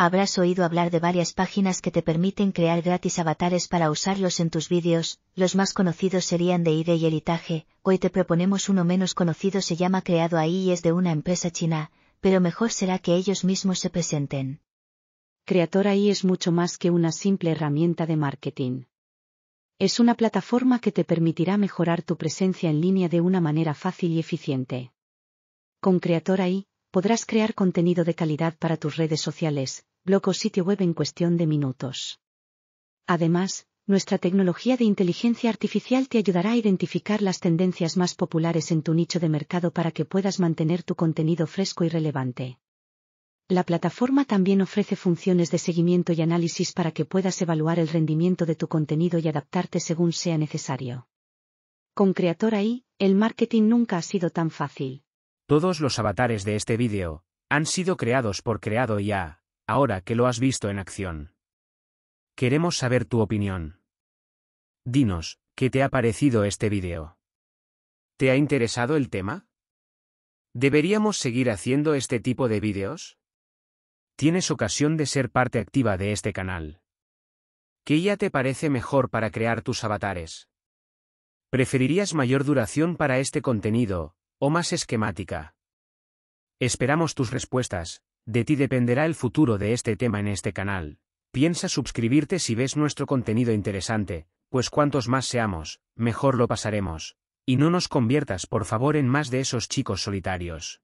Habrás oído hablar de varias páginas que te permiten crear gratis avatares para usarlos en tus vídeos, los más conocidos serían de IDE y Heritaje, hoy te proponemos uno menos conocido se llama Creado AI y es de una empresa china, pero mejor será que ellos mismos se presenten. Creator AI es mucho más que una simple herramienta de marketing. Es una plataforma que te permitirá mejorar tu presencia en línea de una manera fácil y eficiente. Con Creator AI, podrás crear contenido de calidad para tus redes sociales, bloco o sitio web en cuestión de minutos. Además, nuestra tecnología de inteligencia artificial te ayudará a identificar las tendencias más populares en tu nicho de mercado para que puedas mantener tu contenido fresco y relevante. La plataforma también ofrece funciones de seguimiento y análisis para que puedas evaluar el rendimiento de tu contenido y adaptarte según sea necesario. Con Creator AI, el marketing nunca ha sido tan fácil. Todos los avatares de este vídeo han sido creados por Creado IA ahora que lo has visto en acción. Queremos saber tu opinión. Dinos, ¿qué te ha parecido este video? ¿Te ha interesado el tema? ¿Deberíamos seguir haciendo este tipo de videos? Tienes ocasión de ser parte activa de este canal. ¿Qué ya te parece mejor para crear tus avatares? ¿Preferirías mayor duración para este contenido, o más esquemática? Esperamos tus respuestas, de ti dependerá el futuro de este tema en este canal. Piensa suscribirte si ves nuestro contenido interesante, pues cuantos más seamos, mejor lo pasaremos. Y no nos conviertas por favor en más de esos chicos solitarios.